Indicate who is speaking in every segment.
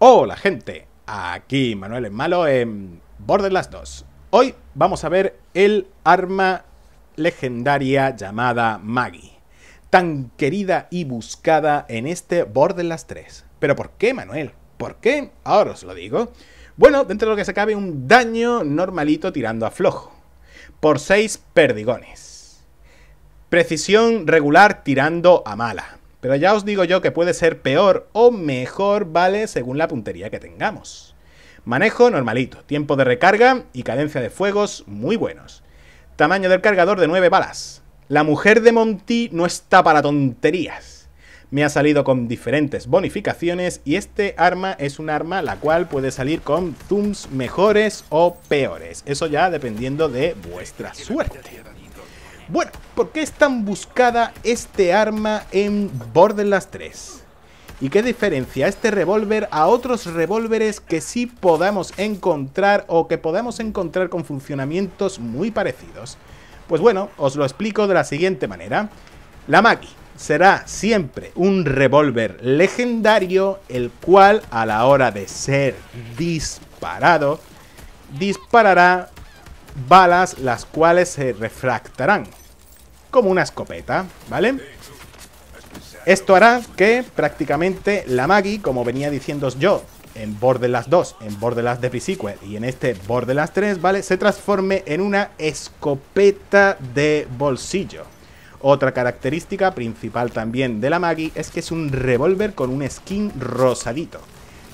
Speaker 1: Hola gente, aquí Manuel en Malo en Borderlands 2. Hoy vamos a ver el arma legendaria llamada Maggie, tan querida y buscada en este Borderlands 3. ¿Pero por qué Manuel? ¿Por qué? Ahora os lo digo. Bueno, dentro de lo que se cabe un daño normalito tirando a flojo, por 6 perdigones. Precisión regular tirando a mala pero ya os digo yo que puede ser peor o mejor, ¿vale? Según la puntería que tengamos. Manejo normalito, tiempo de recarga y cadencia de fuegos muy buenos. Tamaño del cargador de 9 balas. La mujer de Monty no está para tonterías. Me ha salido con diferentes bonificaciones y este arma es un arma la cual puede salir con zooms mejores o peores. Eso ya dependiendo de vuestra suerte. Bueno, ¿por qué es tan buscada este arma en Borderlands 3? ¿Y qué diferencia este revólver a otros revólveres que sí podamos encontrar o que podamos encontrar con funcionamientos muy parecidos? Pues bueno, os lo explico de la siguiente manera. La Magi será siempre un revólver legendario, el cual a la hora de ser disparado, disparará balas las cuales se refractarán como una escopeta, ¿vale? Esto hará que prácticamente la Magi, como venía diciendo yo en Borderlands 2, en Borderlands de Pre-Sequel y en este Borderlands 3, ¿vale? Se transforme en una escopeta de bolsillo. Otra característica principal también de la Magi es que es un revólver con un skin rosadito,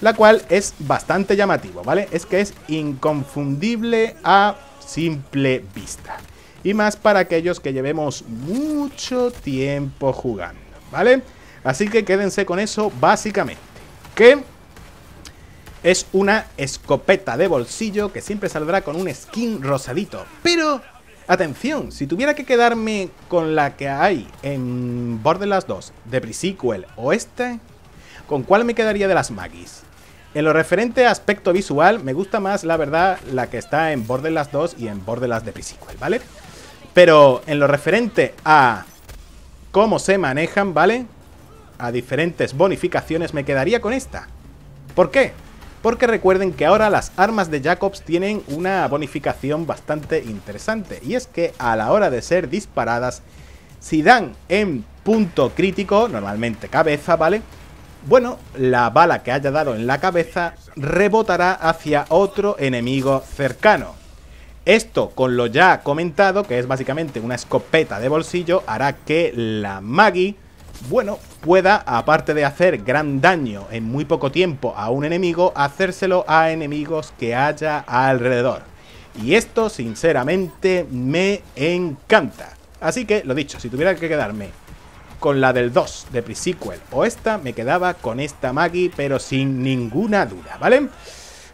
Speaker 1: la cual es bastante llamativo, ¿vale? Es que es inconfundible a simple vista y más para aquellos que llevemos mucho tiempo jugando, ¿vale? Así que quédense con eso básicamente, que es una escopeta de bolsillo que siempre saldrá con un skin rosadito, pero... Atención, si tuviera que quedarme con la que hay en Borderlands 2, de Pre-Sequel o este, ¿con cuál me quedaría de las Magis? En lo referente a aspecto visual, me gusta más, la verdad, la que está en Borderlands 2 y en Borderlands de Pre-Sequel, ¿vale? Pero en lo referente a cómo se manejan, ¿vale? A diferentes bonificaciones me quedaría con esta. ¿Por qué? Porque recuerden que ahora las armas de Jacobs tienen una bonificación bastante interesante. Y es que a la hora de ser disparadas, si dan en punto crítico, normalmente cabeza, ¿vale? Bueno, la bala que haya dado en la cabeza rebotará hacia otro enemigo cercano. Esto, con lo ya comentado, que es básicamente una escopeta de bolsillo, hará que la Maggie, bueno, pueda, aparte de hacer gran daño en muy poco tiempo a un enemigo, hacérselo a enemigos que haya alrededor. Y esto, sinceramente, me encanta. Así que, lo dicho, si tuviera que quedarme con la del 2 de Pre-Sequel o esta, me quedaba con esta Maggie, pero sin ninguna duda, ¿vale? vale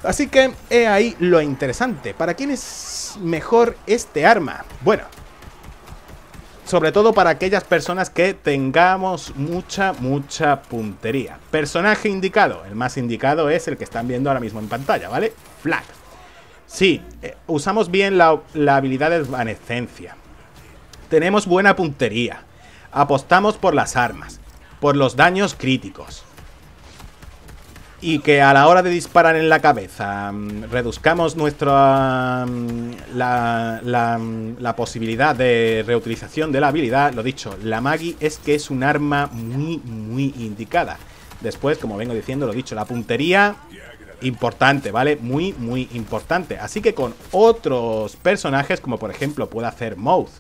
Speaker 1: Así que he ahí lo interesante. ¿Para quién es mejor este arma? Bueno, sobre todo para aquellas personas que tengamos mucha, mucha puntería. Personaje indicado. El más indicado es el que están viendo ahora mismo en pantalla, ¿vale? Flag. Sí, eh, usamos bien la, habilidad de desvanecencia. Tenemos buena puntería. Apostamos por las armas, por los daños críticos y que a la hora de disparar en la cabeza mm, reduzcamos nuestra mm, la, mm, la, posibilidad de reutilización de la habilidad, lo dicho, la Magi es que es un arma muy, muy indicada. Después, como vengo diciendo, lo dicho, la puntería importante, ¿vale? Muy, muy importante. Así que con otros personajes, como por ejemplo puede hacer Mouth,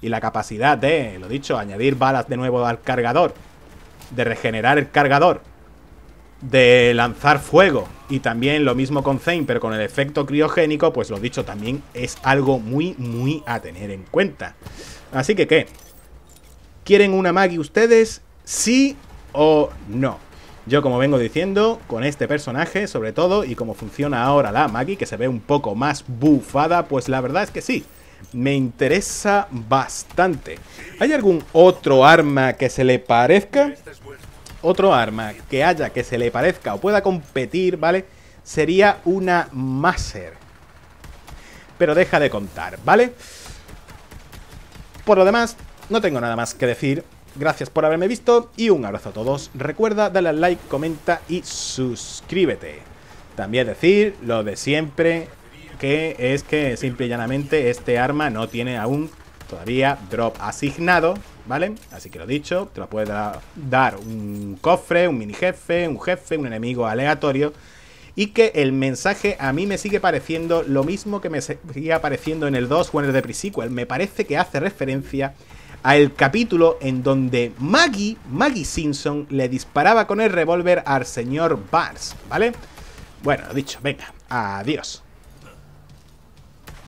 Speaker 1: y la capacidad de, lo dicho, añadir balas de nuevo al cargador, de regenerar el cargador, de lanzar fuego. Y también lo mismo con Zane, pero con el efecto criogénico, pues lo dicho, también es algo muy, muy a tener en cuenta. Así que, ¿qué? ¿Quieren una Maggie ustedes? ¿Sí o no? Yo, como vengo diciendo, con este personaje, sobre todo, y como funciona ahora la Maggie, que se ve un poco más bufada, pues la verdad es que sí me interesa bastante. ¿Hay algún otro arma que se le parezca? otro arma que haya que se le parezca o pueda competir, ¿vale? Sería una Maser. Pero deja de contar, ¿vale? Por lo demás, no tengo nada más que decir. Gracias por haberme visto y un abrazo a todos. Recuerda darle al like, comenta y suscríbete. También decir lo de siempre, que es que simple y llanamente este arma no tiene aún todavía drop asignado, ¿vale? Así que lo dicho, te lo puedes dar un cofre, un mini jefe, un jefe, un enemigo aleatorio. Y que el mensaje a mí me sigue pareciendo lo mismo que me seguía apareciendo en el 2 o en el de Pre-Sequel. Me parece que hace referencia al capítulo en donde Maggie, Maggie Simpson, le disparaba con el revólver al señor Bars ¿vale? Bueno, lo dicho, venga, adiós.